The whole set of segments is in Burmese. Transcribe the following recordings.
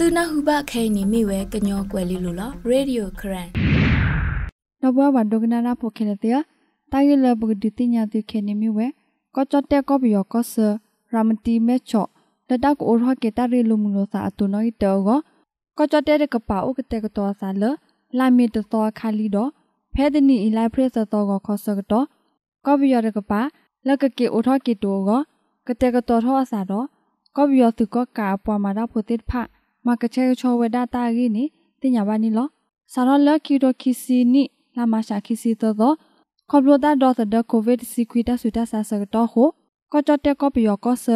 သူနာဟုဘခဲနီမိဝဲကညောကွယ်လီလိုလားရေဒီယိုခရန်တော့ဘဝဒုကနာရာဖိုခဲတဲ့တာရလဘဂဒတိညာတိခဲနီမိဝဲကောချတ်တဲ့ကောပြောကောဆရာမတီမဲချော့တတကိုရဟကေတာရီလုံလို့စာအတူနော်တောကကောချတ်တဲ့ကပါဥကတဲ့ကတော်စာလလာမီတတော်ခါလီတော့ဖဲဒနီအီလိုက်ဖရက်ဆတော်ကခေါ်ဆကတော့ကောပြောတဲ့ကပါလကကေဥထကေတောကကတဲ့ကတော်ထောအစာတော့ကောပြောသူကကာပွားမာတာဖိုတိဖတ်မကချေချောဝဒတာရီနိတင်ညာဝနီလောဆာရလကီဒိုခီစီနိလာမရှာခီစီတောသောခေါပလိုတာဒေါ်သဒကိုဗစ်စီကွီတာဆူတာဆာဆတော့ဟိုကောချတဲ့ကောပီယောကောဆ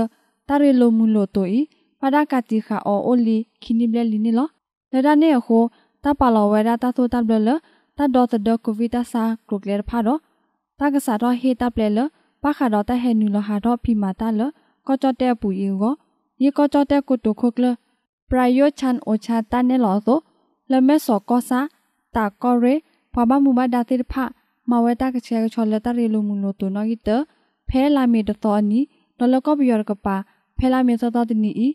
တာရီလိုမူလိုတိုဤပဒကတိခာအိုအိုလီခီနိဘလလီနီလောလဒနေဟိုတပလောဝဲတာတသောတဘလလတဒေါ်သဒကိုဗစ်တာဆာကလုကလေဖာတော့တကဆာတော့ဟေတပလေလပခါတော့တဟဲနူလဟာတော့ဖီမာတာလကောချတဲ့ပူဤကိုယေကောချတဲ့ကိုတိုခိုကလပရာယောချန်အိုချာတန်နယ်လောဆိုလမဲစောကောစာတာကောရေဘဘမူမဒါတိဖာမဝဲတာကချေချောလက်တရီလိုမှုနိုတုနောဂီတဖဲလာမီတတော်နီနလကောဘယောကပါဖဲလာမီသတော်တနီဤ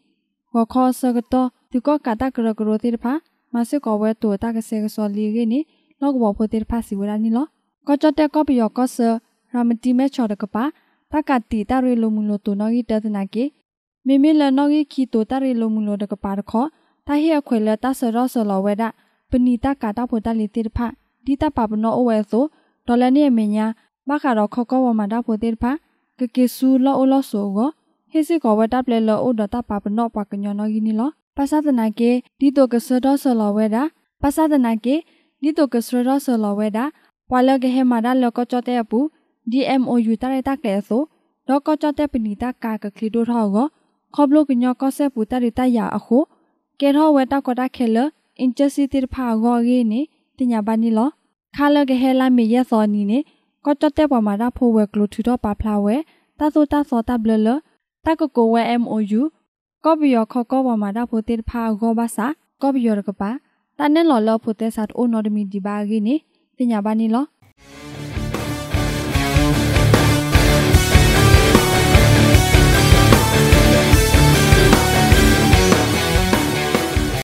ဝခောစကတောဒီကောကတာကရကရိုတိဖာမဆကောဝဲတူတာကဆေကစောလီဂေနီနောကဘောဖိုတိဖာစီဝရာနီလောကောချတဲ့ကောဘယောကောဆရာမတီမဲချော်တကပါတကတိတရီလိုမှုလိုတုနောဂီတသနာကေမေမေလနောဂီခီတိုတရီလိုမူလိုတကပါတခောတာဟိအခွေလတဆရောဆလောဝဲဒပနီတကာတဖို့တလီတိတဖဒီတပပနောအဝဲဆိုဒေါ်လာနဲ့မညာမခါတော့ခကောဝမတာဖို့တိတဖကကေဆူလောအလောဆိုကိုဟိစစ်ကောဝတပလေလောအိုဒတပပနောပကညောနောဂီနီလောပသဒနာကေဒီတိုကဆရောဆလောဝဲဒပသဒနာကေဒီတိုကဆရောဆလောဝဲဒပဝလကဟေမာဒလကချတဲ့ပူ DMOU တရတကဲဆိုတော့ကချတဲ့ပနီတကာကခလီဒိုထောက်ကိုခဘလုကညောကောဆက်ပူတရီတယာအခုကေထောဝဲတောက်ကတာခဲလအင်ချစီတိဖာဂောဂေနေတင်ညာပါနီလောခါလကဟဲလာမီရဲစောနီနေကောချတဲ့ပေါ်မှာဒါဖိုဝဲကလူထူတော့ပါဖလာဝဲတသုတသောတဘလလတကကိုဝဲ MOU ကောပီယောခကောပေါ်မှာဒါဖိုတိဖာဂောဘာစာကောပီယောကပါတနဲ့လော်လော်ဖိုတဲ့စာတိုးနော်ဒမီဒီဘာဂေနေတင်ညာပါနီလော